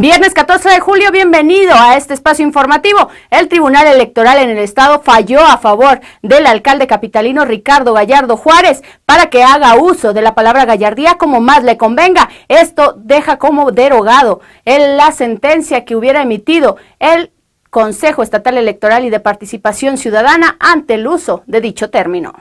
Viernes 14 de julio, bienvenido a este espacio informativo. El Tribunal Electoral en el Estado falló a favor del alcalde capitalino Ricardo Gallardo Juárez para que haga uso de la palabra gallardía como más le convenga. Esto deja como derogado en la sentencia que hubiera emitido el Consejo Estatal Electoral y de Participación Ciudadana ante el uso de dicho término.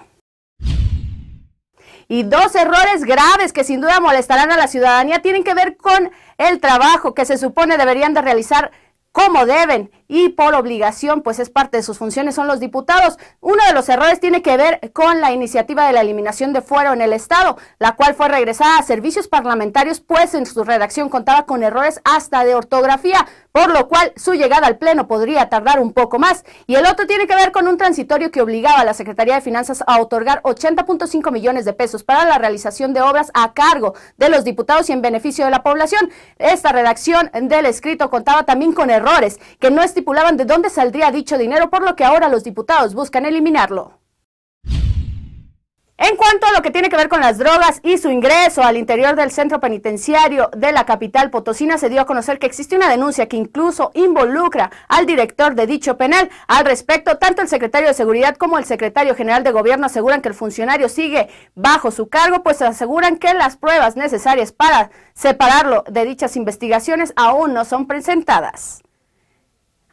Y dos errores graves que sin duda molestarán a la ciudadanía tienen que ver con el trabajo que se supone deberían de realizar como deben y por obligación, pues es parte de sus funciones, son los diputados. Uno de los errores tiene que ver con la iniciativa de la eliminación de fuero en el Estado, la cual fue regresada a servicios parlamentarios, pues en su redacción contaba con errores hasta de ortografía, por lo cual su llegada al Pleno podría tardar un poco más. Y el otro tiene que ver con un transitorio que obligaba a la Secretaría de Finanzas a otorgar 80.5 millones de pesos para la realización de obras a cargo de los diputados y en beneficio de la población. Esta redacción del escrito contaba también con errores que no estipulaban de dónde saldría dicho dinero, por lo que ahora los diputados buscan eliminarlo. En cuanto a lo que tiene que ver con las drogas y su ingreso al interior del centro penitenciario de la capital potosina, se dio a conocer que existe una denuncia que incluso involucra al director de dicho penal. Al respecto, tanto el secretario de Seguridad como el secretario general de Gobierno aseguran que el funcionario sigue bajo su cargo, pues aseguran que las pruebas necesarias para separarlo de dichas investigaciones aún no son presentadas.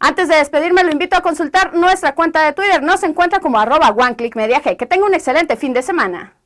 Antes de despedirme, lo invito a consultar nuestra cuenta de Twitter. Nos encuentra como arroba Que tenga un excelente fin de semana.